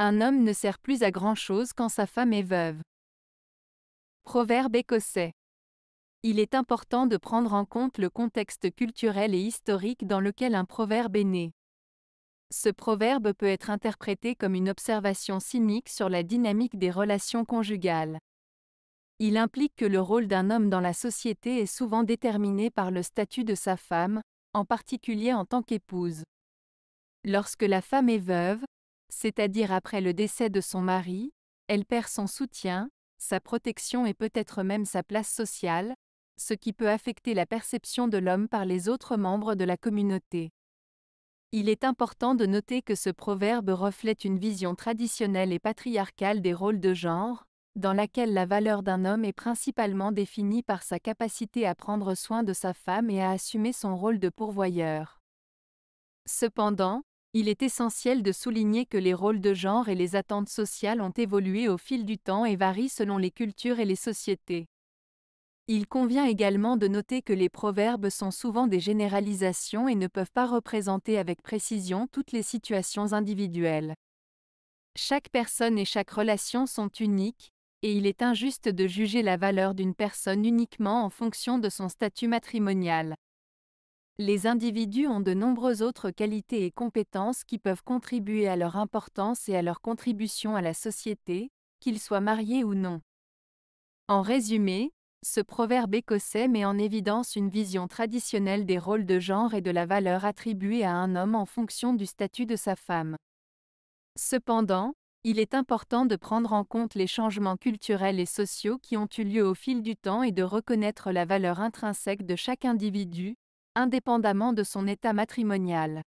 Un homme ne sert plus à grand-chose quand sa femme est veuve. Proverbe écossais. Il est important de prendre en compte le contexte culturel et historique dans lequel un proverbe est né. Ce proverbe peut être interprété comme une observation cynique sur la dynamique des relations conjugales. Il implique que le rôle d'un homme dans la société est souvent déterminé par le statut de sa femme, en particulier en tant qu'épouse. Lorsque la femme est veuve, c'est-à-dire après le décès de son mari, elle perd son soutien, sa protection et peut-être même sa place sociale, ce qui peut affecter la perception de l'homme par les autres membres de la communauté. Il est important de noter que ce proverbe reflète une vision traditionnelle et patriarcale des rôles de genre, dans laquelle la valeur d'un homme est principalement définie par sa capacité à prendre soin de sa femme et à assumer son rôle de pourvoyeur. Cependant, il est essentiel de souligner que les rôles de genre et les attentes sociales ont évolué au fil du temps et varient selon les cultures et les sociétés. Il convient également de noter que les proverbes sont souvent des généralisations et ne peuvent pas représenter avec précision toutes les situations individuelles. Chaque personne et chaque relation sont uniques, et il est injuste de juger la valeur d'une personne uniquement en fonction de son statut matrimonial les individus ont de nombreuses autres qualités et compétences qui peuvent contribuer à leur importance et à leur contribution à la société, qu'ils soient mariés ou non. En résumé, ce proverbe écossais met en évidence une vision traditionnelle des rôles de genre et de la valeur attribuée à un homme en fonction du statut de sa femme. Cependant, il est important de prendre en compte les changements culturels et sociaux qui ont eu lieu au fil du temps et de reconnaître la valeur intrinsèque de chaque individu, indépendamment de son état matrimonial.